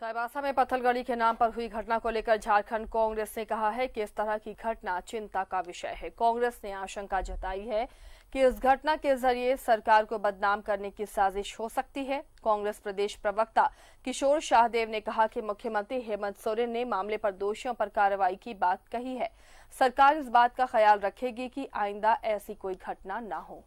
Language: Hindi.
चाईबासा में पत्थलगड़ी के नाम पर हुई घटना को लेकर झारखंड कांग्रेस ने कहा है कि इस तरह की घटना चिंता का विषय है कांग्रेस ने आशंका जताई है कि इस घटना के जरिए सरकार को बदनाम करने की साजिश हो सकती है कांग्रेस प्रदेश प्रवक्ता किशोर शाहदेव ने कहा कि मुख्यमंत्री हेमंत सोरेन ने मामले पर दोषियों पर कार्रवाई की बात कही है सरकार इस बात का ख्याल रखेगी कि आइंदा ऐसी कोई घटना न हो